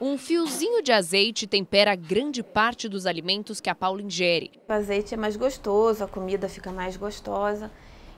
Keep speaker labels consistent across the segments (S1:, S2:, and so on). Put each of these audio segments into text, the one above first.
S1: Um fiozinho de azeite tempera grande parte dos alimentos que a Paula ingere. O azeite é mais gostoso, a comida fica mais gostosa.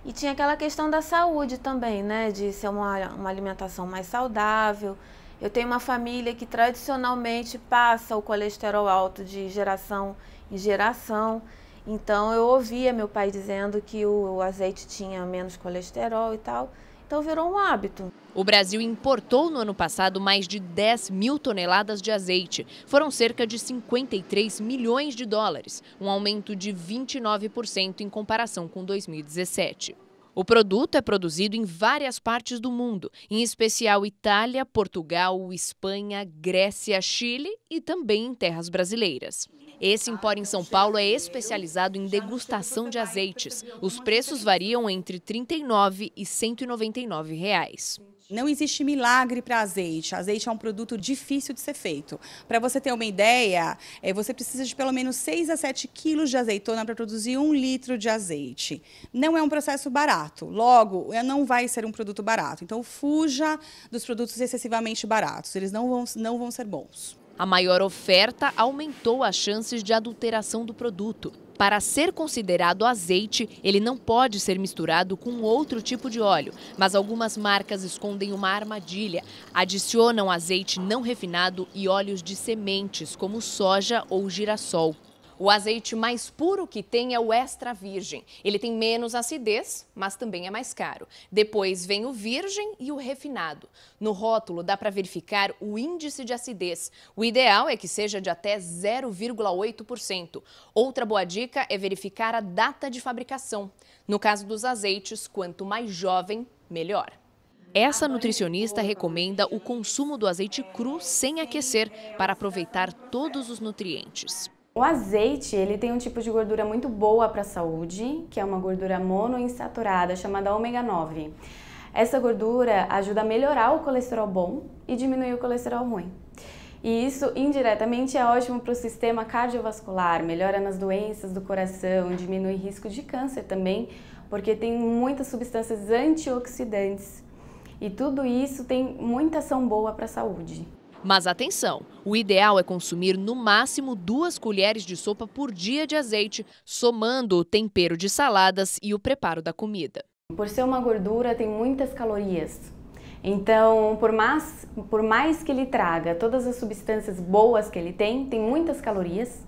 S1: E tinha aquela questão da saúde também, né? De ser uma, uma alimentação mais saudável. Eu tenho uma família que tradicionalmente passa o colesterol alto de geração em geração. Então eu ouvia meu pai dizendo que o azeite tinha menos colesterol
S2: e tal. Então virou um hábito. O Brasil importou no ano passado mais de 10 mil toneladas de azeite. Foram cerca de 53 milhões de dólares, um aumento de 29% em comparação com 2017. O produto é produzido em várias partes do mundo, em especial Itália, Portugal, Espanha, Grécia, Chile e também em terras brasileiras. Esse empório em São Paulo é especializado em degustação de azeites. Os preços variam entre R$ 39 e
S3: R$ 199. Reais. Não existe milagre para azeite. Azeite é um produto difícil de ser feito. Para você ter uma ideia, eh, você precisa de pelo menos 6 a 7 quilos de azeitona para produzir um litro de azeite. Não é um processo barato. Logo, eh, não vai ser um produto barato. Então, fuja dos produtos excessivamente baratos. Eles não vão, não vão ser bons. A maior oferta aumentou as chances de adulteração do produto.
S2: Para ser considerado azeite, ele não pode ser misturado com outro tipo de óleo, mas algumas marcas escondem uma armadilha. Adicionam azeite não refinado e óleos de sementes, como soja ou girassol. O azeite mais puro que tem é o extra virgem. Ele tem menos acidez, mas também é mais caro. Depois vem o virgem e o refinado. No rótulo dá para verificar o índice de acidez. O ideal é que seja de até 0,8%. Outra boa dica é verificar a data de fabricação. No caso dos azeites, quanto mais jovem, melhor. Essa nutricionista recomenda o consumo do azeite cru sem aquecer para aproveitar todos os nutrientes.
S4: O azeite, ele tem um tipo de gordura muito boa para a saúde, que é uma gordura monoinsaturada chamada ômega 9. Essa gordura ajuda a melhorar o colesterol bom e diminuir o colesterol ruim. E isso indiretamente é ótimo para o sistema cardiovascular, melhora nas doenças do coração, diminui risco de câncer também, porque tem muitas substâncias antioxidantes. E tudo isso tem muita ação boa para a saúde.
S2: Mas atenção, o ideal é consumir no máximo duas colheres de sopa por dia de azeite, somando o tempero de saladas e o preparo da comida.
S4: Por ser uma gordura, tem muitas calorias. Então, por mais, por mais que ele traga todas as substâncias boas que ele tem, tem muitas calorias.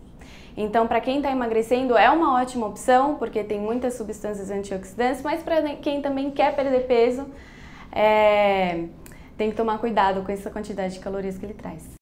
S4: Então, para quem está emagrecendo, é uma ótima opção, porque tem muitas substâncias antioxidantes, mas para quem também quer perder peso, é, tem que tomar cuidado com essa quantidade de calorias que ele traz.